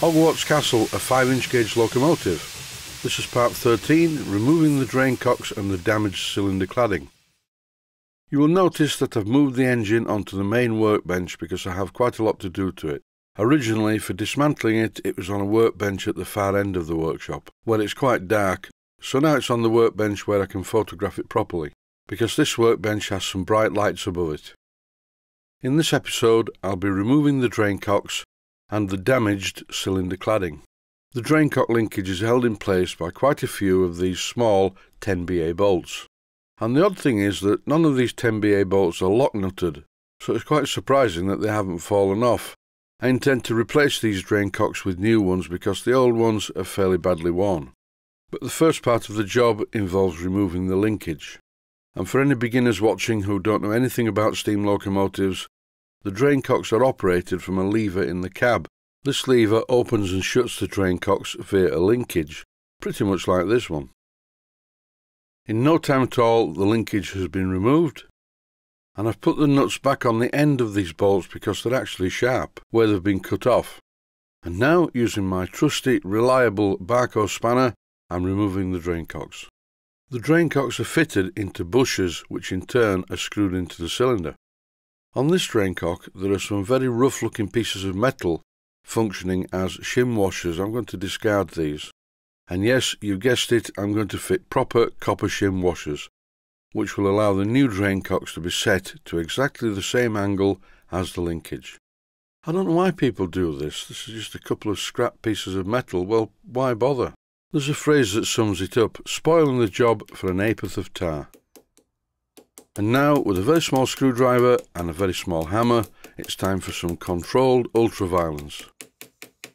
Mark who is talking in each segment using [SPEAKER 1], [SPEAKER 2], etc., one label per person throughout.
[SPEAKER 1] Hogwarts Castle, a 5 inch gauge locomotive. This is part 13, removing the drain cocks and the damaged cylinder cladding. You will notice that I've moved the engine onto the main workbench because I have quite a lot to do to it. Originally, for dismantling it, it was on a workbench at the far end of the workshop, where it's quite dark, so now it's on the workbench where I can photograph it properly, because this workbench has some bright lights above it. In this episode, I'll be removing the drain cocks and the damaged cylinder cladding. The draincock linkage is held in place by quite a few of these small 10BA bolts. And the odd thing is that none of these 10BA bolts are lock nutted, so it's quite surprising that they haven't fallen off. I intend to replace these draincocks with new ones because the old ones are fairly badly worn. But the first part of the job involves removing the linkage. And for any beginners watching who don't know anything about steam locomotives, the drain cocks are operated from a lever in the cab. This lever opens and shuts the drain cocks via a linkage, pretty much like this one. In no time at all, the linkage has been removed, and I've put the nuts back on the end of these bolts because they're actually sharp, where they've been cut off. And now, using my trusty, reliable Barco spanner, I'm removing the drain cocks. The drain cocks are fitted into bushes, which in turn are screwed into the cylinder. On this draincock there are some very rough looking pieces of metal functioning as shim washers. I'm going to discard these. And yes, you guessed it, I'm going to fit proper copper shim washers, which will allow the new draincocks to be set to exactly the same angle as the linkage. I don't know why people do this. This is just a couple of scrap pieces of metal. Well, why bother? There's a phrase that sums it up, spoiling the job for an apeth of tar. And now, with a very small screwdriver and a very small hammer, it's time for some controlled ultraviolence.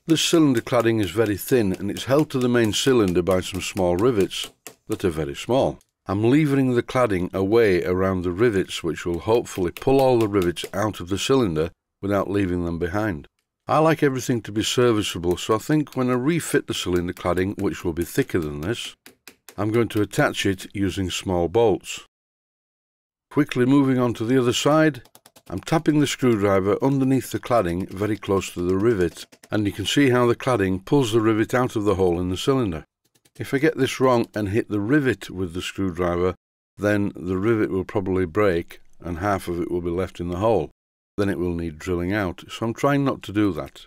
[SPEAKER 1] This cylinder cladding is very thin and it's held to the main cylinder by some small rivets that are very small. I'm levering the cladding away around the rivets which will hopefully pull all the rivets out of the cylinder without leaving them behind. I like everything to be serviceable so I think when I refit the cylinder cladding which will be thicker than this, I'm going to attach it using small bolts. Quickly moving on to the other side, I'm tapping the screwdriver underneath the cladding very close to the rivet, and you can see how the cladding pulls the rivet out of the hole in the cylinder. If I get this wrong and hit the rivet with the screwdriver, then the rivet will probably break and half of it will be left in the hole. Then it will need drilling out, so I'm trying not to do that.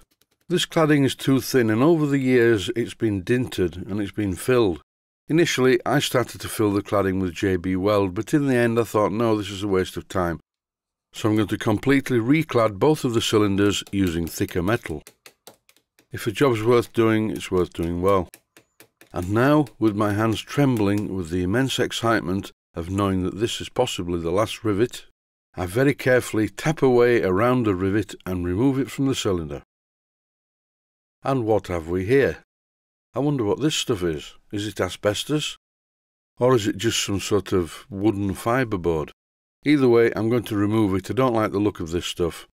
[SPEAKER 1] This cladding is too thin and over the years it's been dinted and it's been filled. Initially, I started to fill the cladding with JB Weld, but in the end I thought, no, this is a waste of time. So I'm going to completely reclad both of the cylinders using thicker metal. If a job's worth doing, it's worth doing well. And now, with my hands trembling with the immense excitement of knowing that this is possibly the last rivet, I very carefully tap away around the rivet and remove it from the cylinder. And what have we here? I wonder what this stuff is. Is it asbestos? Or is it just some sort of wooden fibreboard? Either way, I'm going to remove it. I don't like the look of this stuff.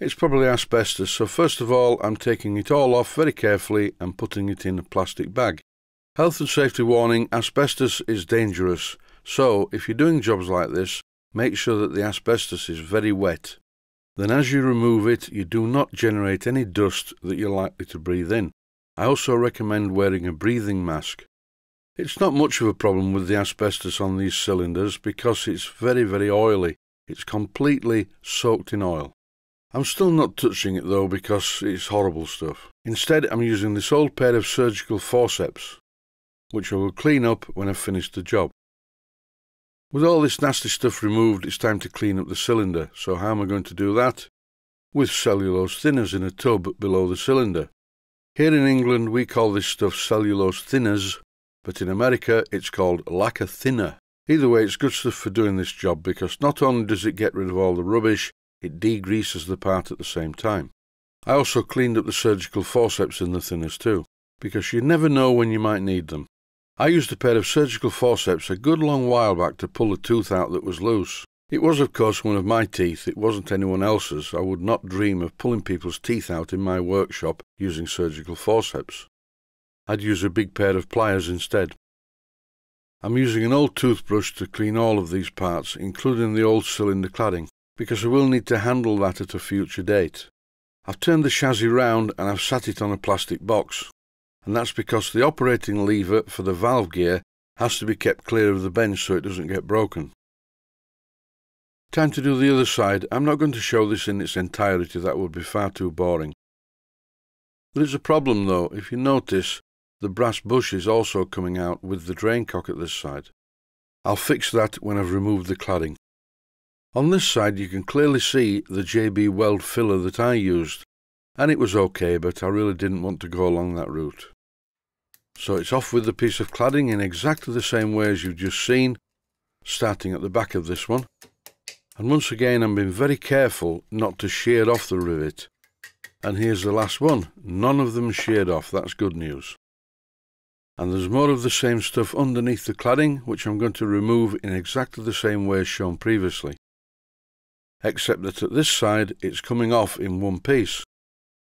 [SPEAKER 1] It's probably asbestos, so first of all, I'm taking it all off very carefully and putting it in a plastic bag. Health and safety warning, asbestos is dangerous. So, if you're doing jobs like this, make sure that the asbestos is very wet. Then as you remove it, you do not generate any dust that you're likely to breathe in. I also recommend wearing a breathing mask. It's not much of a problem with the asbestos on these cylinders because it's very, very oily. It's completely soaked in oil. I'm still not touching it though because it's horrible stuff. Instead, I'm using this old pair of surgical forceps, which I will clean up when I've finished the job. With all this nasty stuff removed, it's time to clean up the cylinder. So how am I going to do that? With cellulose thinners in a tub below the cylinder. Here in England, we call this stuff cellulose thinners, but in America, it's called lacquer thinner. Either way, it's good stuff for doing this job because not only does it get rid of all the rubbish, it degreases the part at the same time. I also cleaned up the surgical forceps in the thinners too, because you never know when you might need them. I used a pair of surgical forceps a good long while back to pull a tooth out that was loose. It was, of course, one of my teeth, it wasn't anyone else's. I would not dream of pulling people's teeth out in my workshop using surgical forceps. I'd use a big pair of pliers instead. I'm using an old toothbrush to clean all of these parts, including the old cylinder cladding, because I will need to handle that at a future date. I've turned the chassis round and I've sat it on a plastic box, and that's because the operating lever for the valve gear has to be kept clear of the bench so it doesn't get broken. Time to do the other side. I'm not going to show this in its entirety, that would be far too boring. There is a problem though, if you notice, the brass bush is also coming out with the drain cock at this side. I'll fix that when I've removed the cladding. On this side you can clearly see the JB Weld filler that I used, and it was okay but I really didn't want to go along that route. So it's off with the piece of cladding in exactly the same way as you've just seen, starting at the back of this one. And once again, I'm being very careful not to shear off the rivet. And here's the last one. None of them sheared off. That's good news. And there's more of the same stuff underneath the cladding, which I'm going to remove in exactly the same way as shown previously. Except that at this side, it's coming off in one piece.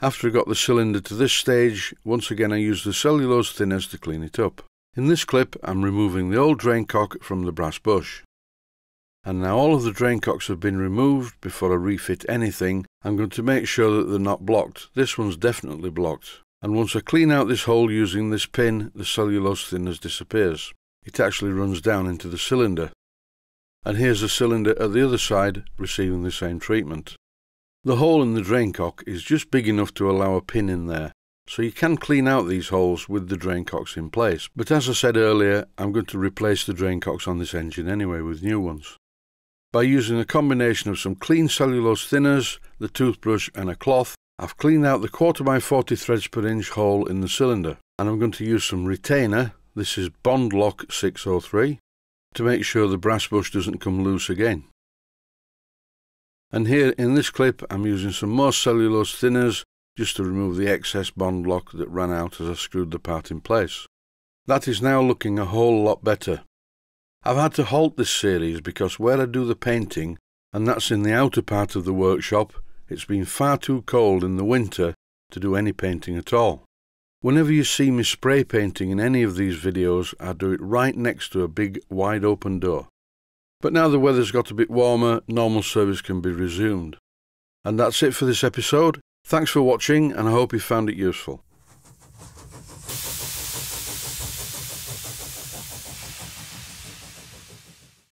[SPEAKER 1] After I got the cylinder to this stage, once again I used the cellulose thinners to clean it up. In this clip, I'm removing the old drain cock from the brass bush. And now all of the drain cocks have been removed before I refit anything. I'm going to make sure that they're not blocked. This one's definitely blocked. And once I clean out this hole using this pin, the cellulose thinners disappears. It actually runs down into the cylinder. And here's the cylinder at the other side receiving the same treatment. The hole in the drain cock is just big enough to allow a pin in there, so you can clean out these holes with the drain cocks in place. But as I said earlier, I'm going to replace the drain cocks on this engine anyway with new ones by using a combination of some clean cellulose thinners, the toothbrush and a cloth, I've cleaned out the quarter by 40 threads per inch hole in the cylinder and I'm going to use some retainer, this is Bond Lock 603, to make sure the brass bush doesn't come loose again. And here in this clip I'm using some more cellulose thinners just to remove the excess bond lock that ran out as I screwed the part in place. That is now looking a whole lot better. I've had to halt this series because where I do the painting, and that's in the outer part of the workshop, it's been far too cold in the winter to do any painting at all. Whenever you see me spray painting in any of these videos, I do it right next to a big wide open door. But now the weather's got a bit warmer, normal service can be resumed. And that's it for this episode. Thanks for watching and I hope you found it useful.